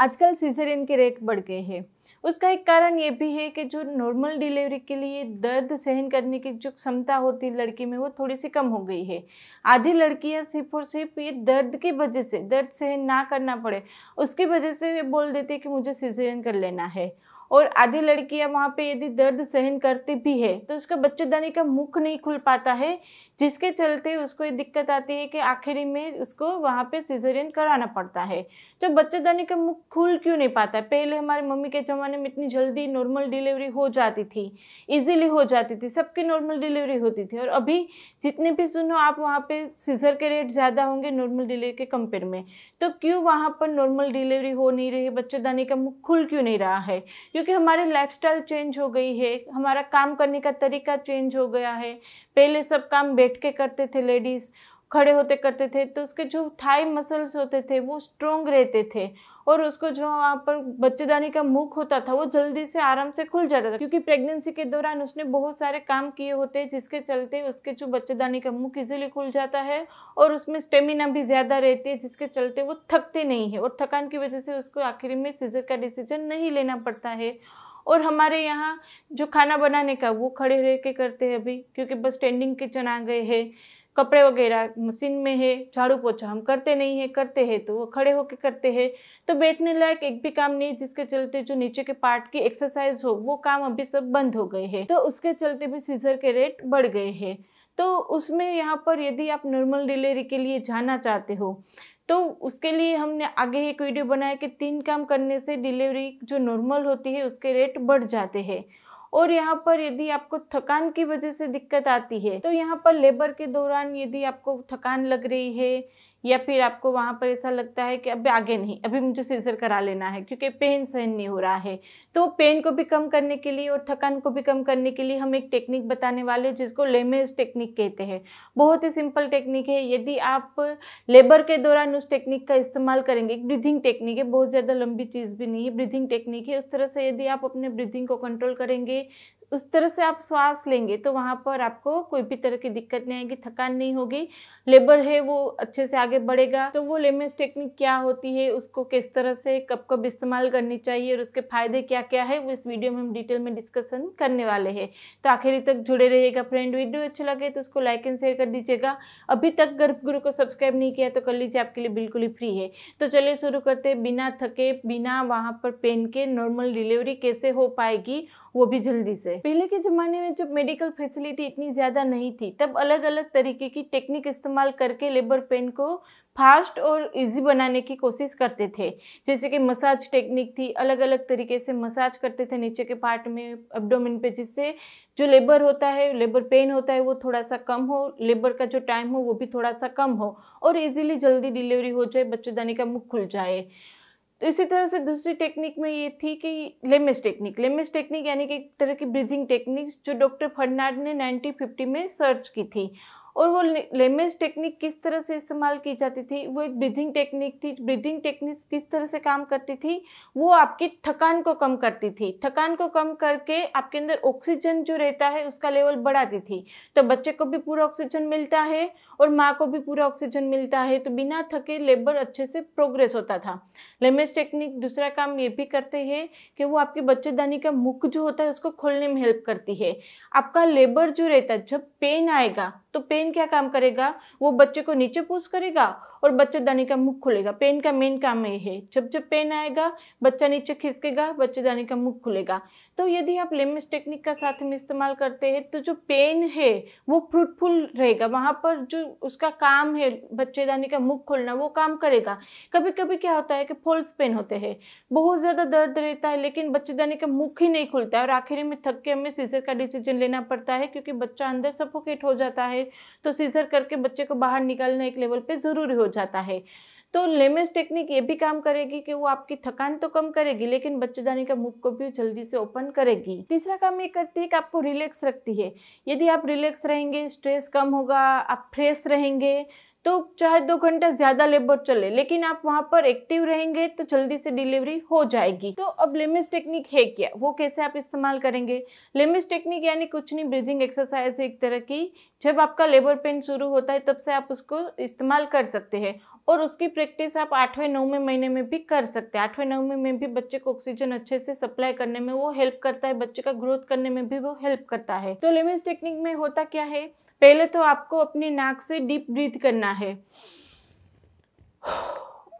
आजकल सीजरिन के रेट बढ़ गए हैं उसका एक कारण ये भी है कि जो नॉर्मल डिलीवरी के लिए दर्द सहन करने की जो क्षमता होती है लड़की में वो थोड़ी सी कम हो गई है आधी लड़कियां सिर्फ और सिर्फ ये दर्द की वजह से दर्द सहन ना करना पड़े उसकी वजह से ये बोल देती है कि मुझे सीजरियन कर लेना है और आधी लड़कियां वहाँ पे यदि दर्द सहन करती भी है तो उसका बच्चेदानी का मुख नहीं खुल पाता है जिसके चलते उसको ये दिक्कत आती है कि आखिरी में उसको वहाँ पे सीजरियन कराना पड़ता है तो बच्चेदानी का मुख खुल क्यों नहीं पाता है पहले हमारे मम्मी के ज़माने में इतनी जल्दी नॉर्मल डिलीवरी हो जाती थी ईजिली हो जाती थी सबकी नॉर्मल डिलीवरी होती थी और अभी जितने भी सुनो आप वहाँ पर सीजर के रेट ज़्यादा होंगे नॉर्मल डिलीवरी के कंपेयर में तो क्यों वहाँ पर नॉर्मल डिलीवरी हो नहीं रही बच्चेदानी का मुख खुल क्यों नहीं रहा है क्योंकि हमारी लाइफ चेंज हो गई है हमारा काम करने का तरीका चेंज हो गया है पहले सब काम बैठ के करते थे लेडीज़ खड़े होते करते थे तो उसके जो थाई मसल्स होते थे वो स्ट्रोंग रहते थे और उसको जो वहाँ पर बच्चेदानी का मुख होता था वो जल्दी से आराम से खुल जाता था क्योंकि प्रेगनेंसी के दौरान उसने बहुत सारे काम किए होते हैं जिसके चलते उसके जो बच्चेदानी का मुख इजीली खुल जाता है और उसमें स्टेमिना भी ज़्यादा रहती है जिसके चलते वो थकते नहीं है और थकान की वजह से उसको आखिर में सीजर का डिसीजन नहीं लेना पड़ता है और हमारे यहाँ जो खाना बनाने का वो खड़े रह के करते हैं अभी क्योंकि बस स्टैंडिंग किचन आ गए हैं कपड़े वगैरह मशीन में है झाड़ू पोछा हम करते नहीं है करते हैं तो वो खड़े होकर करते हैं तो बैठने लायक एक भी काम नहीं जिसके चलते जो नीचे के पार्ट की एक्सरसाइज हो वो काम अभी सब बंद हो गए हैं तो उसके चलते भी सीजर के रेट बढ़ गए हैं तो उसमें यहाँ पर यदि आप नॉर्मल डिलीवरी के लिए जाना चाहते हो तो उसके लिए हमने आगे एक वीडियो बनाया कि तीन काम करने से डिलीवरी जो नॉर्मल होती है उसके रेट बढ़ जाते हैं और यहाँ पर यदि आपको थकान की वजह से दिक्कत आती है तो यहाँ पर लेबर के दौरान यदि आपको थकान लग रही है या फिर आपको वहाँ पर ऐसा लगता है कि अभी आगे नहीं अभी मुझे सीजर करा लेना है क्योंकि पेन सहन नहीं हो रहा है तो पेन को भी कम करने के लिए और थकान को भी कम करने के लिए हम एक टेक्निक बताने वाले जिसको लेमेज टेक्निक कहते हैं बहुत ही सिंपल टेक्निक है यदि आप लेबर के दौरान उस टेक्निक का इस्तेमाल करेंगे एक ब्रीथिंग टेक्निक है बहुत ज़्यादा लंबी चीज़ भी नहीं है ब्रीथिंग टेक्निक है उस तरह से यदि आप अपने ब्रीथिंग को कंट्रोल करेंगे उस तरह से आप श्वास लेंगे तो वहाँ पर आपको कोई भी तरह की दिक्कत नहीं आएगी थकान नहीं होगी लेबर है वो अच्छे से आगे बढ़ेगा तो वो लेमेंस टेक्निक क्या होती है उसको किस तरह से कब कब इस्तेमाल करनी चाहिए और उसके फ़ायदे क्या क्या है वो इस वीडियो में हम डिटेल में डिस्कसन करने वाले हैं तो आखिरी तक जुड़े रहिएगा फ्रेंड वीडियो अच्छा लगे तो उसको लाइक एंड शेयर कर दीजिएगा अभी तक गर्भ गुरु को सब्सक्राइब नहीं किया तो कर लीजिए आपके लिए बिल्कुल ही फ्री है तो चलिए शुरू करते बिना थके बिना वहाँ पर पेन के नॉर्मल डिलीवरी कैसे हो पाएगी वो भी जल्दी से पहले के ज़माने में जब मेडिकल फैसिलिटी इतनी ज़्यादा नहीं थी तब अलग अलग तरीके की टेक्निक इस्तेमाल करके लेबर पेन को फास्ट और इजी बनाने की कोशिश करते थे जैसे कि मसाज टेक्निक थी अलग अलग तरीके से मसाज करते थे नीचे के पार्ट में अब्डोमिन पे जिससे जो लेबर होता है लेबर पेन होता है वो थोड़ा सा कम हो लेबर का जो टाइम हो वो भी थोड़ा सा कम हो और इजीली जल्दी डिलीवरी हो जाए बच्चेदानी का मुख खुल जाए तो इसी तरह से दूसरी टेक्निक में ये थी कि लेमेस टेक्निक लेमेस टेक्निक यानी कि एक तरह की ब्रीथिंग टेक्निक्स जो डॉक्टर फर्नाड ने 1950 में सर्च की थी और वो लेमेज टेक्निक किस तरह से इस्तेमाल की जाती थी वो एक ब्रीथिंग टेक्निक थी ब्रीथिंग टेक्निक किस तरह से काम करती थी वो आपकी थकान को कम करती थी थकान को कम करके आपके अंदर ऑक्सीजन जो रहता है उसका लेवल बढ़ाती थी तो बच्चे को भी पूरा ऑक्सीजन मिलता है और माँ को भी पूरा ऑक्सीजन मिलता है तो बिना थके लेबर अच्छे से प्रोग्रेस होता था लेमेज टेक्निक दूसरा काम ये भी करते हैं कि वो आपके बच्चेदानी का मुख जो होता है उसको खोलने में हेल्प करती है आपका लेबर जो रहता है जब पेन आएगा तो पेन क्या काम करेगा वो बच्चे को नीचे पूछ करेगा और बच्चेदानी का मुख खुलेगा पेन का मेन काम ये है जब जब पेन आएगा बच्चा नीचे खिसकेगा बच्चेदानी का मुख खुलेगा तो यदि आप लेमिस टेक्निक का साथ में इस्तेमाल करते हैं तो जो पेन है वो फ्रूटफुल रहेगा वहाँ पर जो उसका काम है बच्चेदानी का मुख खोलना वो काम करेगा कभी कभी क्या होता है कि फॉल्स पेन होते हैं बहुत ज़्यादा दर्द रहता है लेकिन बच्चेदानी का मुख ही नहीं खुलता है और आखिरी में थक के हमें सीजर का डिसीजन लेना पड़ता है क्योंकि बच्चा अंदर सफोकेट हो जाता है तो सीजर करके बच्चे को बाहर निकालना एक लेवल पे ज़रूरी हो जाता है तो लेमेस टेक्निक ये भी काम करेगी कि वो आपकी थकान तो कम करेगी लेकिन बच्चेदानी का मुख को भी जल्दी से ओपन करेगी तीसरा काम ये करती है कि आपको रिलैक्स रखती है यदि आप रिलैक्स रहेंगे स्ट्रेस कम होगा आप फ्रेश रहेंगे तो चाहे दो घंटा ज़्यादा लेबर चले लेकिन आप वहाँ पर एक्टिव रहेंगे तो जल्दी से डिलीवरी हो जाएगी तो अब लेमिस टेक्निक है क्या वो कैसे आप इस्तेमाल करेंगे लेमिस टेक्निक यानी कुछ नहीं ब्रीदिंग एक्सरसाइज एक तरह की जब आपका लेबर पेन शुरू होता है तब से आप उसको इस्तेमाल कर सकते हैं और उसकी प्रैक्टिस आप आठवें नौवें महीने में भी कर सकते हैं आठवें नौवें में भी बच्चे को ऑक्सीजन अच्छे से सप्लाई करने में वो हेल्प करता है बच्चे का ग्रोथ करने में भी वो हेल्प करता है तो लेमेज टेक्निक में होता क्या है पहले तो आपको अपनी नाक से डीप ब्रीथ करना है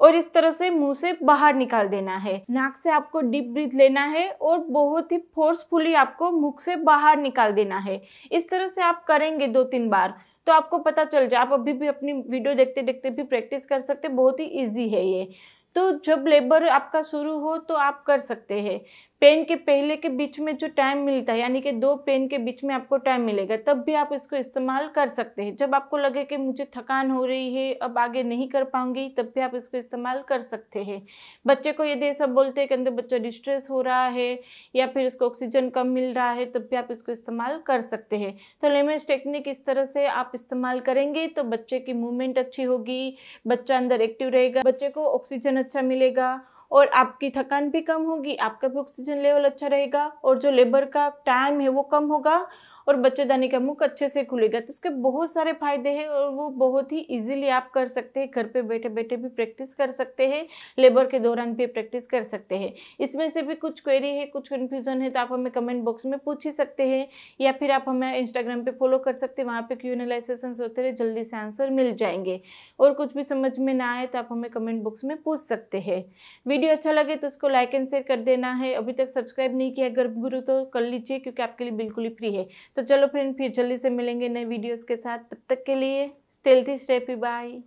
और इस तरह से मुंह से बाहर निकाल देना है नाक से आपको डीप ब्रीथ लेना है और बहुत ही फोर्सफुली आपको मुख से बाहर निकाल देना है इस तरह से आप करेंगे दो तीन बार तो आपको पता चल जाए आप अभी भी अपनी वीडियो देखते देखते भी प्रैक्टिस कर सकते बहुत ही ईजी है ये तो जब लेबर आपका शुरू हो तो आप कर सकते हैं पेन के पहले के बीच में जो टाइम मिलता है यानी कि दो पेन के बीच में आपको टाइम मिलेगा तब भी आप इसको इस्तेमाल कर सकते हैं जब आपको लगे कि मुझे थकान हो रही है अब आगे नहीं कर पाऊंगी तब भी आप इसको इस्तेमाल कर सकते हैं बच्चे को यदि ऐसा बोलते हैं कि अंदर बच्चा डिस्ट्रेस हो रहा है या फिर उसको ऑक्सीजन कम मिल रहा है तब भी आप इसको इस्तेमाल कर सकते हैं तो लेमेज टेक्निक इस तरह से आप इस्तेमाल करेंगे तो बच्चे की मूवमेंट अच्छी होगी बच्चा अंदर एक्टिव रहेगा बच्चे को ऑक्सीजन अच्छा मिलेगा और आपकी थकान भी कम होगी आपका भी ऑक्सीजन लेवल अच्छा रहेगा और जो लेबर का टाइम है वो कम होगा और बच्चेदानी का मुख अच्छे से खुलेगा तो उसके बहुत सारे फायदे हैं और वो बहुत ही इजीली आप कर सकते हैं घर पे बैठे बैठे भी प्रैक्टिस कर सकते हैं लेबर के दौरान भी प्रैक्टिस कर सकते हैं इसमें से भी कुछ क्वेरी है कुछ कन्फ्यूजन है तो आप हमें कमेंट बॉक्स में पूछ ही सकते हैं या फिर आप हमें इंस्टाग्राम पर फॉलो कर सकते हैं वहाँ पर क्यू एन होते रहे जल्दी से आंसर मिल जाएंगे और कुछ भी समझ में ना आए तो आप हमें कमेंट बॉक्स में पूछ सकते हैं वीडियो अच्छा लगे तो उसको लाइक एंड शेयर कर देना है अभी तक सब्सक्राइब नहीं किया गर्भ गुरु तो कर लीजिए क्योंकि आपके लिए बिल्कुल ही फ्री है तो चलो फ्रेंड फिर जल्दी से मिलेंगे नए वीडियोज़ के साथ तब तक के लिए स्टेल्थी स्टेपी बाय